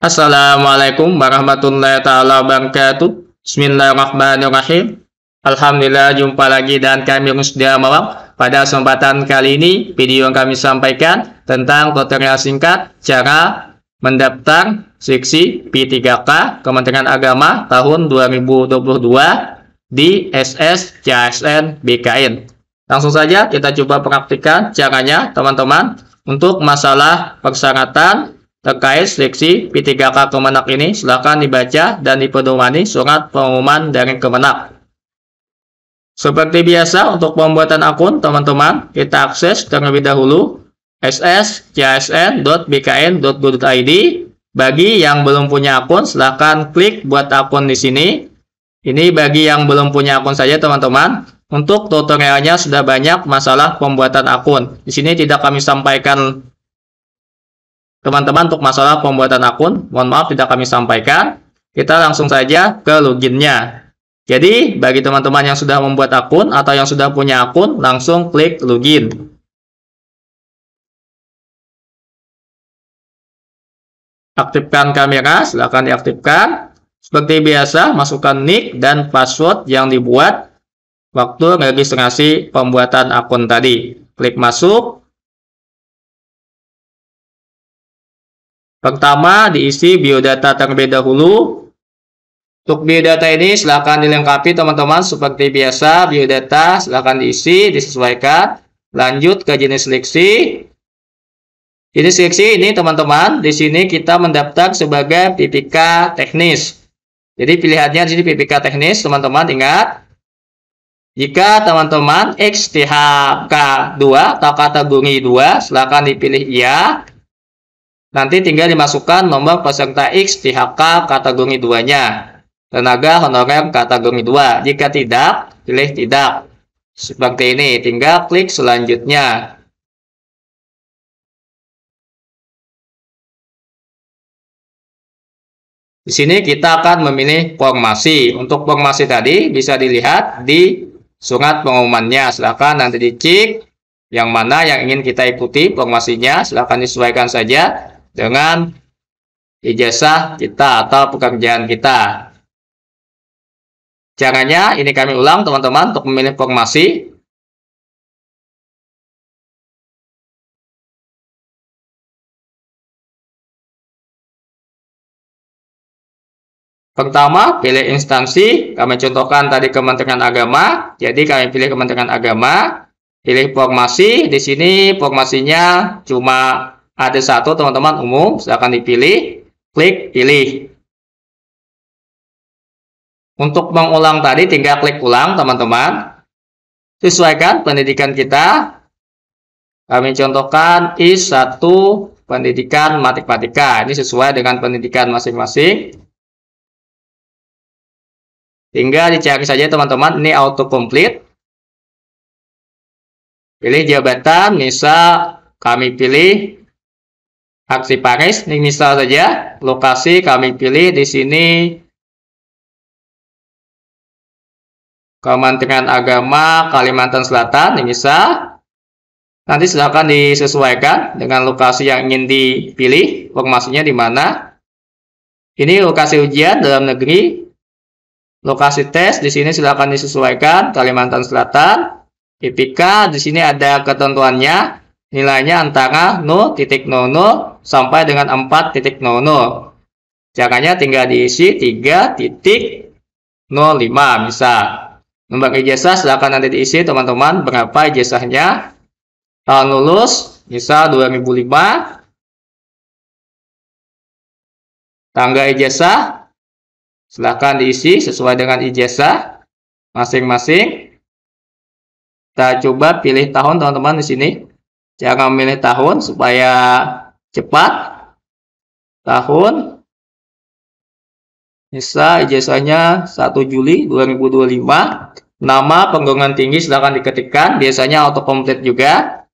Assalamualaikum warahmatullahi taala wabarakatuh. Bismillahirrahmanirrahim. Alhamdulillah jumpa lagi dan kami sudah Malam. Pada kesempatan kali ini video yang kami sampaikan tentang tutorial singkat cara mendaftar seksi P3K Kementerian Agama tahun 2022 di SS CSN BKN. Langsung saja kita coba praktikkan caranya teman-teman untuk masalah persyaratan terkait seleksi P3K Kemenak ini silakan dibaca dan dipedomani surat pengumuman dari Kemenak. Seperti biasa untuk pembuatan akun teman-teman kita akses terlebih dahulu ss.jsn.bkn.go.id bagi yang belum punya akun silahkan klik buat akun di sini ini bagi yang belum punya akun saja teman-teman untuk tutorialnya sudah banyak masalah pembuatan akun di sini tidak kami sampaikan Teman-teman untuk masalah pembuatan akun, mohon maaf tidak kami sampaikan. Kita langsung saja ke loginnya. Jadi, bagi teman-teman yang sudah membuat akun atau yang sudah punya akun, langsung klik login. Aktifkan kamera, silakan diaktifkan. Seperti biasa, masukkan nick dan password yang dibuat waktu registrasi pembuatan akun tadi. Klik masuk, Pertama, diisi biodata terlebih dahulu. Untuk biodata ini silahkan dilengkapi teman-teman seperti biasa biodata silahkan diisi, disesuaikan. Lanjut ke jenis seleksi. Jenis seleksi ini teman-teman, di sini kita mendaftar sebagai PPK teknis. Jadi pilihannya di sini PPK teknis, teman-teman ingat. Jika teman-teman xthk 2 atau kategori 2, silakan dipilih ya. Nanti tinggal dimasukkan nomor peserta X di HK kategori 2-nya. Tenaga honorer kategori 2. Jika tidak, pilih tidak. Seperti ini, tinggal klik selanjutnya. Di sini kita akan memilih formasi. Untuk formasi tadi bisa dilihat di surat pengumumannya. Silahkan nanti dicek yang mana yang ingin kita ikuti formasinya. Silahkan disesuaikan saja dengan ijazah kita atau pekerjaan kita. Caranya ini kami ulang teman-teman untuk memilih formasi. Pertama, pilih instansi. Kami contohkan tadi Kementerian Agama. Jadi kami pilih Kementerian Agama. Pilih formasi. Di sini formasinya cuma ada satu teman-teman umum, silahkan dipilih, klik pilih. Untuk mengulang tadi, tinggal klik ulang teman-teman. Sesuaikan pendidikan kita. Kami contohkan I1 pendidikan matematika. Ini sesuai dengan pendidikan masing-masing. Tinggal dicari saja teman-teman, ini auto complete. Pilih jabatan, misal kami pilih aksi Paris. Ini misal saja, lokasi kami pilih di sini Kementerian Agama Kalimantan Selatan, ini bisa. Nanti silahkan disesuaikan dengan lokasi yang ingin dipilih, formasinya di mana. Ini lokasi ujian dalam negeri. Lokasi tes di sini silahkan disesuaikan Kalimantan Selatan. IPK di sini ada ketentuannya nilainya antara 0.00 sampai dengan 4.00. Caranya tinggal diisi 3.05 bisa. Nomor ijazah silakan nanti diisi teman-teman berapa ijazahnya. Tahun lulus bisa 2005. Tangga ijazah silahkan diisi sesuai dengan ijazah masing-masing. Kita coba pilih tahun teman-teman di sini. Jangan milih tahun supaya cepat. Tahun Nisa ijazahnya 1 Juli 2025. Nama penggongan tinggi silahkan diketikkan. Biasanya autocomplete juga.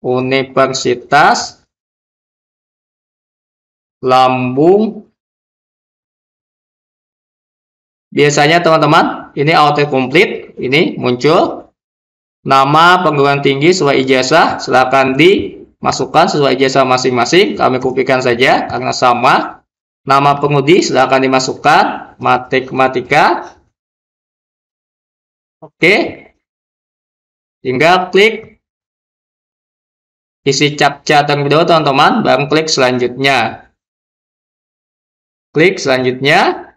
Universitas lambung. Biasanya teman-teman, ini auto complete, ini muncul. Nama perguruan tinggi sesuai ijazah silakan dimasukkan sesuai ijazah masing-masing. Kami kopikan saja karena sama. Nama pengudi silakan dimasukkan matematika. Oke. Tinggal klik isi captcha terlebih dahulu teman-teman, baru klik selanjutnya. Klik selanjutnya.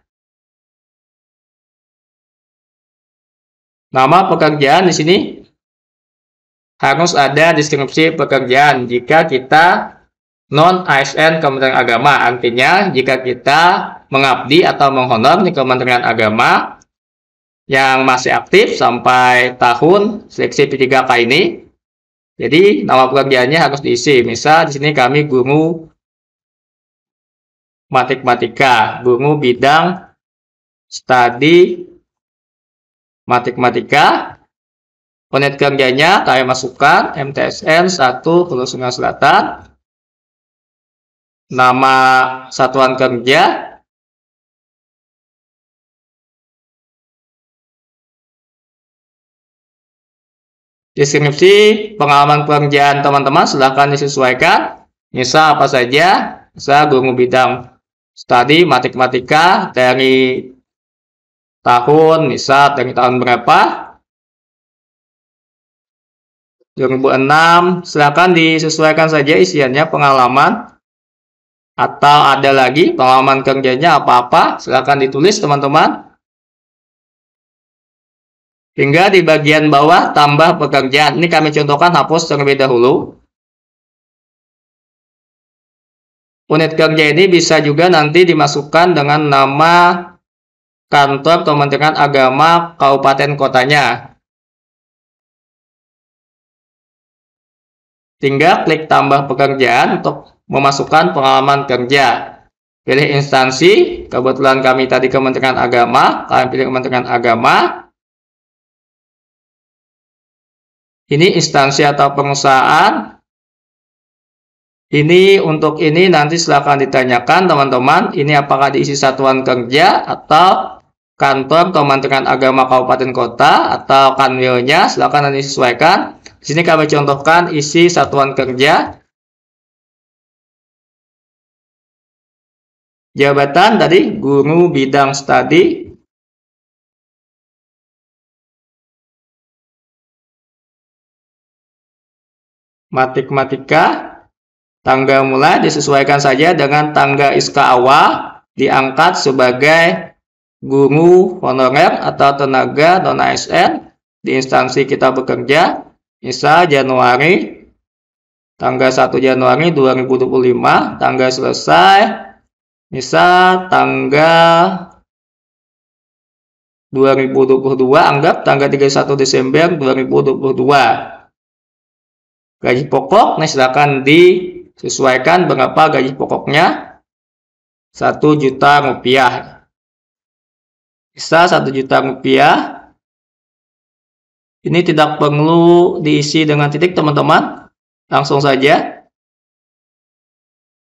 Nama pekerjaan di sini harus ada deskripsi pekerjaan jika kita non ASN Kementerian Agama. Artinya jika kita mengabdi atau menghonor di Kementerian Agama yang masih aktif sampai tahun seleksi P3K ini. Jadi nama pekerjaannya harus diisi. Misal di sini kami guru matematika, guru bidang studi matematika Unit kerjanya saya masukkan MTSN 1 Pulau Sungai Selatan. Nama satuan kerja. Deskripsi pengalaman pekerjaan teman-teman silahkan disesuaikan. Nisa apa saja, bisa guru bidang studi matematika dari tahun, bisa dari tahun berapa, 2006 silakan disesuaikan saja isiannya pengalaman atau ada lagi pengalaman kerjanya apa-apa silakan ditulis teman-teman hingga di bagian bawah tambah pekerjaan ini kami contohkan hapus terlebih dahulu unit kerja ini bisa juga nanti dimasukkan dengan nama kantor Kementerian Agama Kabupaten Kotanya. Tinggal klik tambah pekerjaan untuk memasukkan pengalaman kerja. Pilih instansi, kebetulan kami tadi Kementerian Agama, kalian pilih Kementerian Agama. Ini instansi atau perusahaan. Ini untuk ini nanti silahkan ditanyakan teman-teman, ini apakah diisi satuan kerja atau kantor Kementerian Agama Kabupaten Kota atau kanwilnya, silahkan nanti sesuaikan. Di sini kami contohkan isi satuan kerja, jabatan tadi guru bidang studi, matematika, tangga mulai disesuaikan saja dengan tangga iska awal diangkat sebagai guru honorer atau tenaga non ASN di instansi kita bekerja Nisa Januari tanggal 1 Januari 2025 tanggal selesai Nisa tanggal 2022 anggap tanggal 31 Desember 2022 gaji pokok nah silakan disesuaikan berapa gaji pokoknya 1 juta rupiah bisa 1 juta rupiah ini tidak perlu diisi dengan titik, teman-teman. Langsung saja.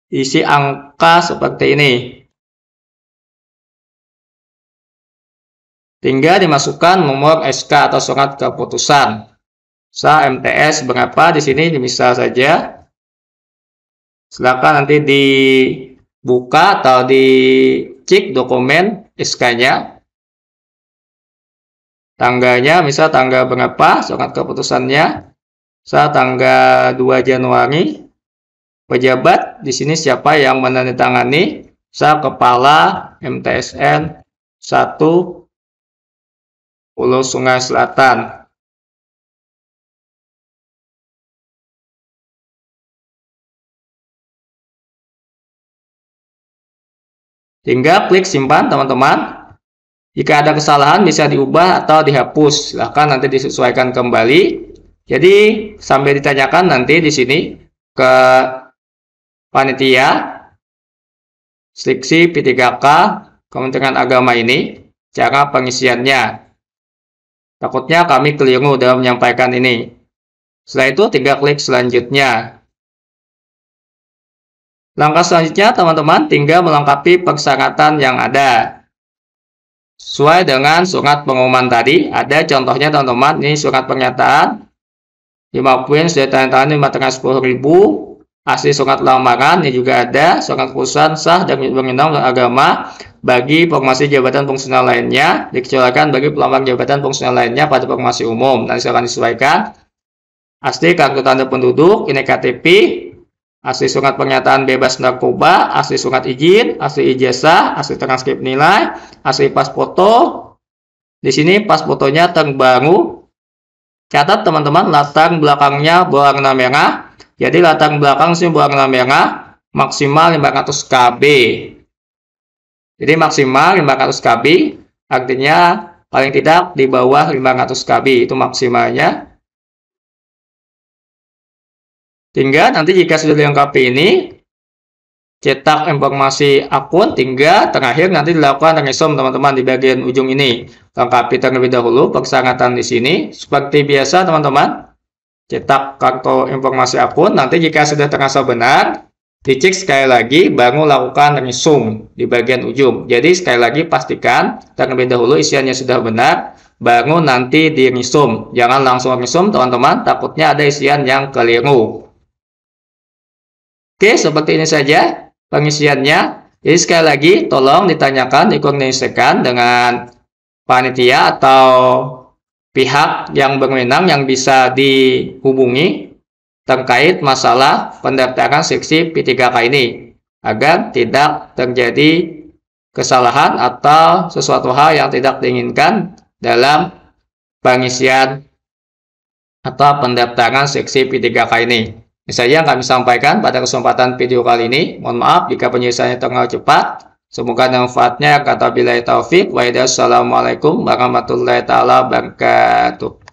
Isi angka seperti ini. Tinggal dimasukkan nomor SK atau surat keputusan. Sa MTS berapa di sini Misal saja. Silakan nanti dibuka atau dicek dokumen SK-nya Tangganya misal tangga berapa surat keputusannya? Misal tangga 2 Januari pejabat di sini siapa yang menandatangani? Misal kepala MTSN 1 Pulau Sungai Selatan. Tinggal klik simpan teman-teman. Jika ada kesalahan bisa diubah atau dihapus. Silahkan nanti disesuaikan kembali. Jadi sampai ditanyakan nanti di sini ke panitia seleksi P3K Kementerian Agama ini cara pengisiannya. Takutnya kami keliru dalam menyampaikan ini. Setelah itu tinggal klik selanjutnya. Langkah selanjutnya teman-teman tinggal melengkapi persyaratan yang ada. Sesuai dengan surat pengumuman tadi, ada contohnya teman-teman, ini surat pernyataan. 5 poin sudah tanda tangan tengah 10 ribu asli surat lamaran, ini juga ada surat keputusan sah dan dan agama bagi formasi jabatan fungsional lainnya, dikecualikan bagi pelamar jabatan fungsional lainnya pada formasi umum. Nanti akan disesuaikan. Asli kartu tanda penduduk, ini KTP, asli surat pernyataan bebas narkoba, asli surat izin, asli ijazah, asli transkrip nilai, asli pas foto. Di sini pas fotonya terbaru. Catat teman-teman, latar belakangnya berwarna merah. Jadi latar belakang sih berwarna merah, maksimal 500 KB. Jadi maksimal 500 KB, artinya paling tidak di bawah 500 KB itu maksimalnya. Tinggal nanti jika sudah dilengkapi ini, cetak informasi akun Tinggal terakhir nanti dilakukan resum teman-teman di bagian ujung ini lengkapi terlebih dahulu persyaratan di sini seperti biasa teman-teman cetak kartu informasi akun nanti jika sudah terasa benar dicek sekali lagi Bangun lakukan resum di bagian ujung jadi sekali lagi pastikan terlebih dahulu isiannya sudah benar Bangun nanti di resum. jangan langsung resum teman-teman takutnya ada isian yang keliru Oke, seperti ini saja pengisiannya. Jadi sekali lagi tolong ditanyakan, dikondisikan dengan panitia atau pihak yang berwenang yang bisa dihubungi terkait masalah pendaftaran seksi P3K ini agar tidak terjadi kesalahan atau sesuatu hal yang tidak diinginkan dalam pengisian atau pendaftaran seksi P3K ini. Saya yang kami sampaikan pada kesempatan video kali ini. Mohon maaf jika penyelesaiannya terlalu cepat. Semoga manfaatnya kata bila taufik. Wassalamualaikum warahmatullahi taala wabarakatuh.